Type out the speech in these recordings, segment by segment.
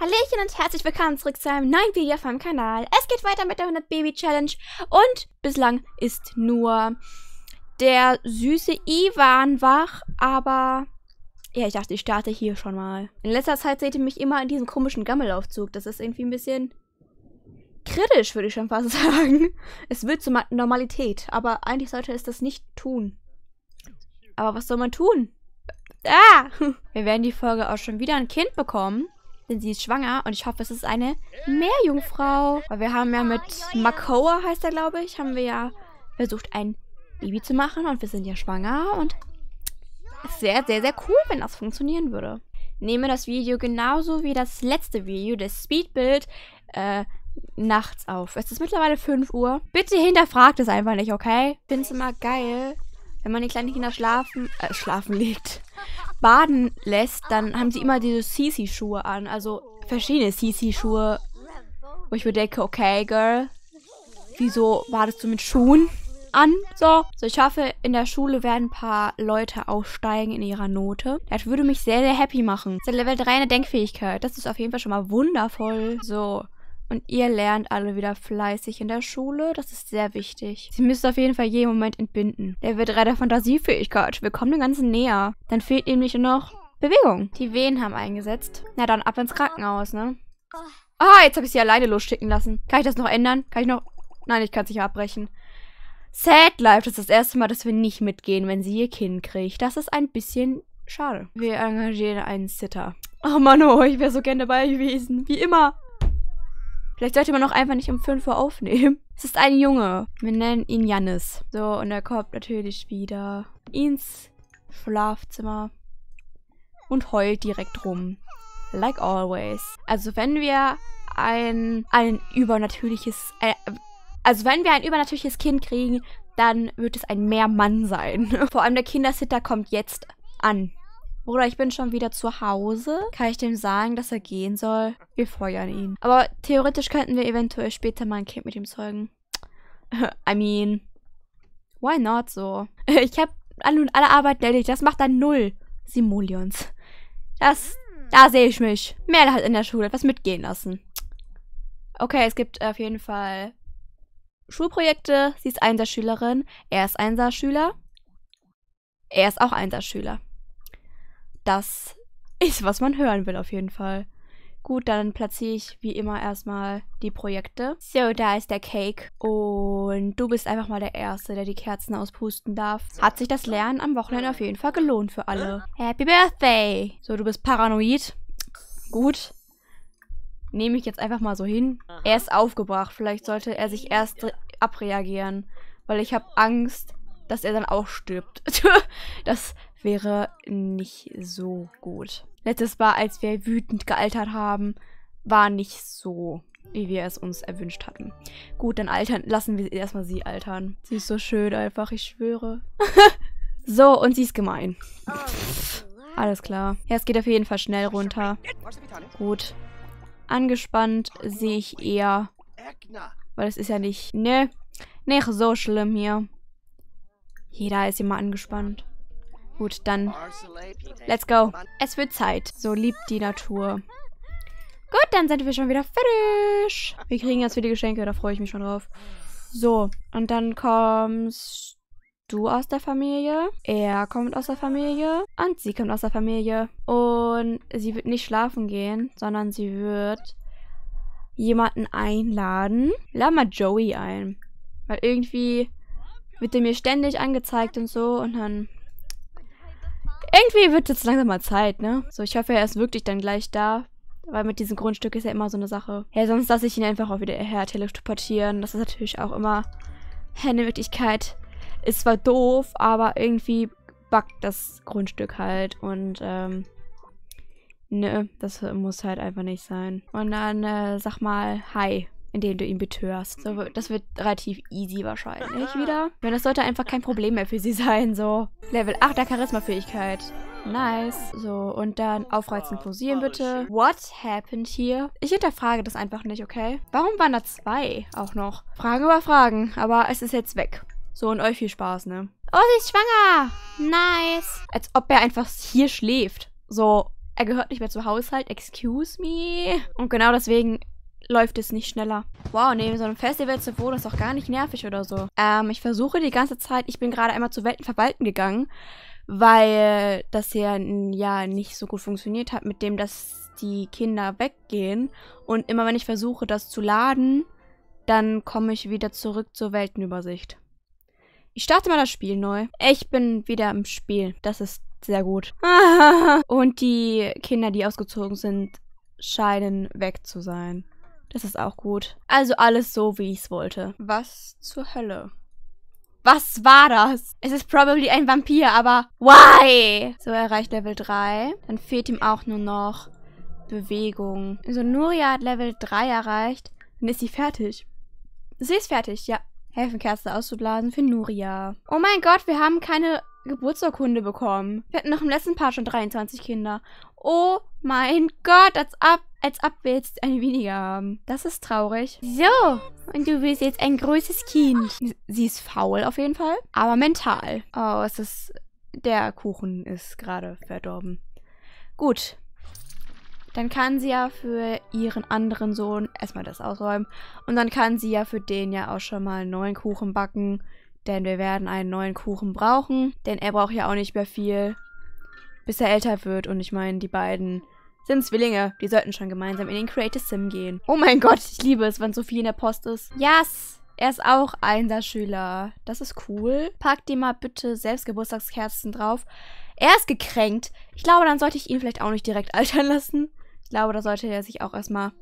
Hallöchen und herzlich willkommen zurück zu einem neuen Video vom Kanal. Es geht weiter mit der 100 Baby Challenge und bislang ist nur der süße Ivan wach, aber ja, ich dachte, ich starte hier schon mal. In letzter Zeit seht ihr mich immer in diesem komischen Gammelaufzug. Das ist irgendwie ein bisschen kritisch, würde ich schon fast sagen. Es wird zur Normalität, aber eigentlich sollte es das nicht tun. Aber was soll man tun? Ah! Wir werden die Folge auch schon wieder ein Kind bekommen denn sie ist schwanger und ich hoffe, es ist eine Meerjungfrau. Weil wir haben ja mit Makoa, heißt er, glaube ich, haben wir ja versucht, ein Baby zu machen und wir sind ja schwanger und es wäre sehr, sehr cool, wenn das funktionieren würde. Nehme das Video genauso wie das letzte Video, das Speedbild, äh, nachts auf. Es ist mittlerweile 5 Uhr. Bitte hinterfragt es einfach nicht, okay? Ich finde es immer geil, wenn man die kleinen Kinder schlafen, äh, schlafen legt baden lässt, dann ah, haben sie ah, immer ah. diese Sisi-Schuhe an. Also verschiedene Sisi-Schuhe. Wo ich mir denke, okay, Girl, wieso badest du mit Schuhen an? So. So, ich hoffe, in der Schule werden ein paar Leute aufsteigen in ihrer Note. Das würde mich sehr, sehr happy machen. Das ist Level 3 eine Denkfähigkeit. Das ist auf jeden Fall schon mal wundervoll. So. Und ihr lernt alle wieder fleißig in der Schule. Das ist sehr wichtig. Sie müsst auf jeden Fall jeden Moment entbinden. Level 3 der Fantasiefähigkeit. Wir kommen dem Ganzen näher. Dann fehlt nämlich nur noch Bewegung. Die Wehen haben eingesetzt. Na dann ab ins Krankenhaus, ne? Ah, jetzt habe ich sie alleine losschicken lassen. Kann ich das noch ändern? Kann ich noch... Nein, ich kann es nicht abbrechen. Sad Life, das ist das erste Mal, dass wir nicht mitgehen, wenn sie ihr Kind kriegt. Das ist ein bisschen schade. Wir engagieren einen Sitter. Oh Mann, oh, ich wäre so gerne dabei gewesen. Wie immer. Vielleicht sollte man auch einfach nicht um 5 Uhr aufnehmen. Es ist ein Junge. Wir nennen ihn Jannis. So, und er kommt natürlich wieder ins Schlafzimmer und heult direkt rum. Like always. Also wenn wir ein, ein übernatürliches... Äh, also wenn wir ein übernatürliches Kind kriegen, dann wird es ein Mehrmann sein. Vor allem der Kindersitter kommt jetzt an. Bruder, ich bin schon wieder zu Hause. Kann ich dem sagen, dass er gehen soll? Wir feuern ihn. Aber theoretisch könnten wir eventuell später mal ein Kind mit ihm zeugen. I mean, why not so? ich habe alle, alle Arbeit erledigt. Das macht dann null. Simoleons. Das, hm. da sehe ich mich. Merle hat in der Schule etwas mitgehen lassen. Okay, es gibt auf jeden Fall Schulprojekte. Sie ist Einserschülerin. Er ist Einserschüler. Er ist auch Einserschüler das ist, was man hören will auf jeden Fall. Gut, dann platziere ich wie immer erstmal die Projekte. So, da ist der Cake. Und du bist einfach mal der Erste, der die Kerzen auspusten darf. Hat sich das Lernen am Wochenende auf jeden Fall gelohnt für alle. Happy Birthday! So, du bist paranoid. Gut. Nehme ich jetzt einfach mal so hin. Er ist aufgebracht. Vielleicht sollte er sich erst abreagieren. Weil ich habe Angst, dass er dann auch stirbt. das wäre nicht so gut. Letztes Mal, als wir wütend gealtert haben, war nicht so, wie wir es uns erwünscht hatten. Gut, dann altern, lassen wir erstmal sie altern. Sie ist so schön einfach, ich schwöre. so, und sie ist gemein. Alles klar. Ja, es geht auf jeden Fall schnell runter. Gut. Angespannt sehe ich eher. Weil es ist ja nicht... Ne, nicht ne, so schlimm hier. Jeder ist immer angespannt. Gut, dann let's go. Es wird Zeit. So liebt die Natur. Gut, dann sind wir schon wieder fertig. Wir kriegen jetzt wieder Geschenke, da freue ich mich schon drauf. So, und dann kommst du aus der Familie, er kommt aus der Familie und sie kommt aus der Familie. Und sie wird nicht schlafen gehen, sondern sie wird jemanden einladen. Lade mal Joey ein. Weil irgendwie wird er mir ständig angezeigt und so und dann irgendwie wird jetzt langsam mal Zeit, ne? So, ich hoffe, er ist wirklich dann gleich da. Weil mit diesem Grundstück ist ja immer so eine Sache. Ja, sonst lasse ich ihn einfach auch wieder her teleportieren. Das ist natürlich auch immer eine Möglichkeit. Ist zwar doof, aber irgendwie backt das Grundstück halt. Und, ähm, ne, das muss halt einfach nicht sein. Und dann, äh, sag mal, hi indem du ihn betörst. So, mhm. das wird relativ easy wahrscheinlich ah. wieder. Denn das sollte einfach kein Problem mehr für sie sein, so. Level 8 der Charisma-Fähigkeit. Nice. So, und dann aufreizen, ah, posieren bitte. What happened here? Ich hinterfrage das einfach nicht, okay? Warum waren da zwei auch noch? Fragen über Fragen, aber es ist jetzt weg. So, und euch viel Spaß, ne? Oh, sie ist schwanger! Nice. Als ob er einfach hier schläft. So, er gehört nicht mehr zum Haushalt, excuse me. Und genau deswegen läuft es nicht schneller. Wow, neben so einem Festival zu wohnen ist doch gar nicht nervig oder so. Ähm, ich versuche die ganze Zeit, ich bin gerade einmal zu Welten verwalten gegangen, weil das ja, ja nicht so gut funktioniert hat mit dem, dass die Kinder weggehen. Und immer wenn ich versuche, das zu laden, dann komme ich wieder zurück zur Weltenübersicht. Ich starte mal das Spiel neu. Ich bin wieder im Spiel. Das ist sehr gut. Und die Kinder, die ausgezogen sind, scheinen weg zu sein. Das ist auch gut. Also alles so, wie ich es wollte. Was zur Hölle? Was war das? Es ist probably ein Vampir, aber why? So, er erreicht Level 3. Dann fehlt ihm auch nur noch Bewegung. Also Nuria hat Level 3 erreicht. Dann ist sie fertig. Sie ist fertig, ja. Helfenkerze auszublasen für Nuria. Oh mein Gott, wir haben keine Geburtsurkunde bekommen. Wir hatten noch im letzten Part schon 23 Kinder. Oh mein Gott, als ob als ob wir jetzt eine weniger haben. Das ist traurig. So, und du bist jetzt ein großes Kind. Sie ist faul auf jeden Fall, aber mental. Oh, es ist... Der Kuchen ist gerade verdorben. Gut. Dann kann sie ja für ihren anderen Sohn erstmal das ausräumen. Und dann kann sie ja für den ja auch schon mal einen neuen Kuchen backen. Denn wir werden einen neuen Kuchen brauchen. Denn er braucht ja auch nicht mehr viel, bis er älter wird. Und ich meine, die beiden sind Zwillinge. Die sollten schon gemeinsam in den Creative Sim gehen. Oh mein Gott, ich liebe es, wenn Sophie in der Post ist. Yes! Er ist auch Einser-Schüler. Das ist cool. Pack dir mal bitte selbst Geburtstagskerzen drauf. Er ist gekränkt. Ich glaube, dann sollte ich ihn vielleicht auch nicht direkt altern lassen. Ich glaube, da sollte er sich auch erstmal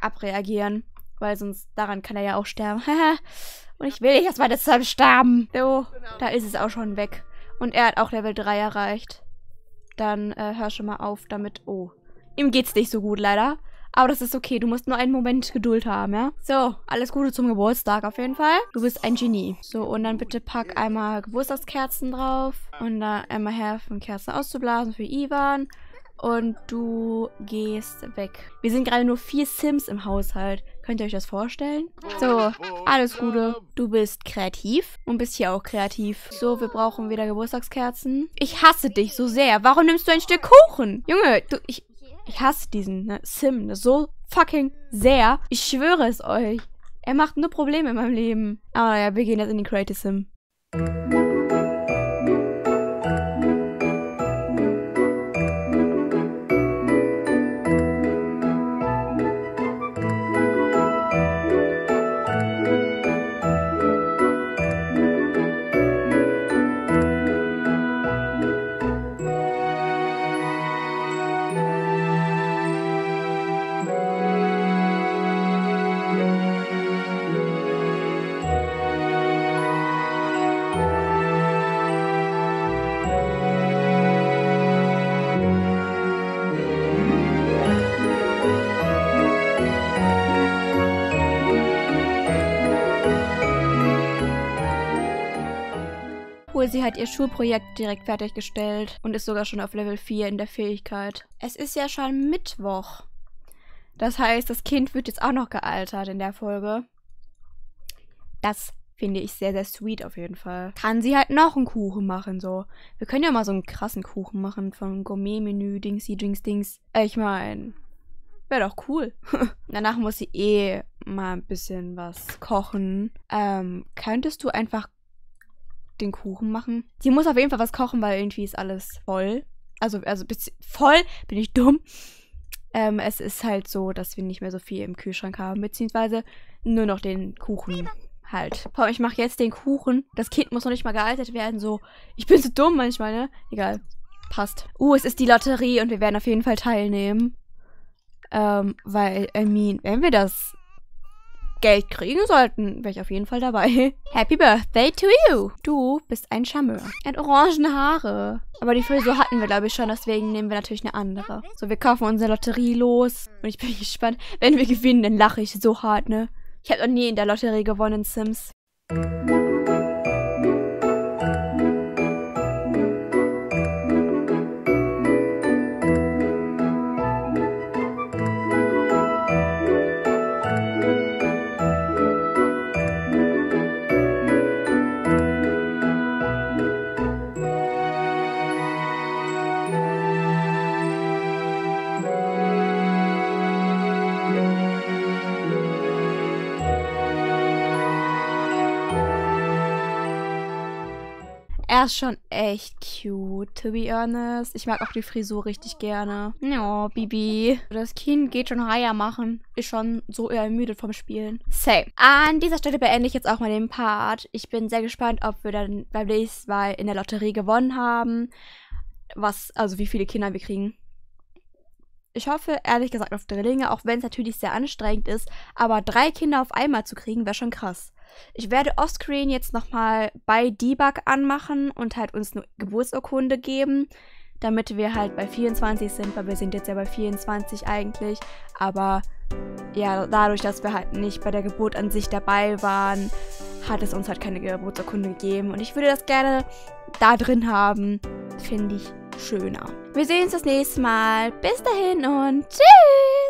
abreagieren. Weil sonst daran kann er ja auch sterben. Und ich will nicht erstmal deshalb sterben. So, da ist es auch schon weg. Und er hat auch Level 3 erreicht. Dann äh, hör schon mal auf damit. Oh. Ihm geht's nicht so gut, leider. Aber das ist okay. Du musst nur einen Moment Geduld haben, ja? So, alles Gute zum Geburtstag auf jeden Fall. Du bist ein Genie. So, und dann bitte pack einmal Geburtstagskerzen drauf. Und dann einmal helfen, Kerzen auszublasen für Ivan und du gehst weg. Wir sind gerade nur vier Sims im Haushalt. Könnt ihr euch das vorstellen? So, alles Gute. Du bist kreativ und bist hier auch kreativ. So, wir brauchen wieder Geburtstagskerzen. Ich hasse dich so sehr. Warum nimmst du ein Stück Kuchen? Junge, du, ich, ich hasse diesen ne, Sim ne, so fucking sehr. Ich schwöre es euch. Er macht nur Probleme in meinem Leben. Aber ja, wir gehen jetzt in den Creative Sim. Cool, sie hat ihr Schulprojekt direkt fertiggestellt und ist sogar schon auf Level 4 in der Fähigkeit. Es ist ja schon Mittwoch. Das heißt, das Kind wird jetzt auch noch gealtert in der Folge. Das finde ich sehr, sehr sweet auf jeden Fall. Kann sie halt noch einen Kuchen machen, so. Wir können ja mal so einen krassen Kuchen machen von Gourmet-Menü, Dingsy, Dings, Dings. Ich meine, wäre doch cool. Danach muss sie eh mal ein bisschen was kochen. Ähm, könntest du einfach den Kuchen machen. Sie muss auf jeden Fall was kochen, weil irgendwie ist alles voll. Also, also voll, bin ich dumm. Ähm, es ist halt so, dass wir nicht mehr so viel im Kühlschrank haben, beziehungsweise nur noch den Kuchen halt. Ich mache jetzt den Kuchen. Das Kind muss noch nicht mal gealtert werden. So, ich bin so dumm manchmal, ne? Egal. Passt. Uh, es ist die Lotterie und wir werden auf jeden Fall teilnehmen. Ähm, weil, I mean, wenn wir das Geld kriegen sollten, wäre ich auf jeden Fall dabei. Happy Birthday to you! Du bist ein Charmeur. Er hat orangene Haare. Aber die Frisur hatten wir, glaube ich, schon, deswegen nehmen wir natürlich eine andere. So, wir kaufen unsere Lotterie los. Und ich bin gespannt. Wenn wir gewinnen, dann lache ich so hart, ne? Ich habe noch nie in der Lotterie gewonnen, Sims. Er ist schon echt cute, to be honest. Ich mag auch die Frisur richtig gerne. Ja, oh, Bibi. Das Kind geht schon Reiher machen. Ist schon so ermüdet vom Spielen. Same. An dieser Stelle beende ich jetzt auch mal den Part. Ich bin sehr gespannt, ob wir dann beim nächsten Mal in der Lotterie gewonnen haben. Was, also wie viele Kinder wir kriegen. Ich hoffe, ehrlich gesagt, auf Drillinge, auch wenn es natürlich sehr anstrengend ist. Aber drei Kinder auf einmal zu kriegen, wäre schon krass. Ich werde offscreen jetzt nochmal bei Debug anmachen und halt uns eine Geburtsurkunde geben, damit wir halt bei 24 sind, weil wir sind jetzt ja bei 24 eigentlich, aber ja, dadurch, dass wir halt nicht bei der Geburt an sich dabei waren, hat es uns halt keine Geburtsurkunde gegeben und ich würde das gerne da drin haben, finde ich schöner. Wir sehen uns das nächste Mal. Bis dahin und tschüss!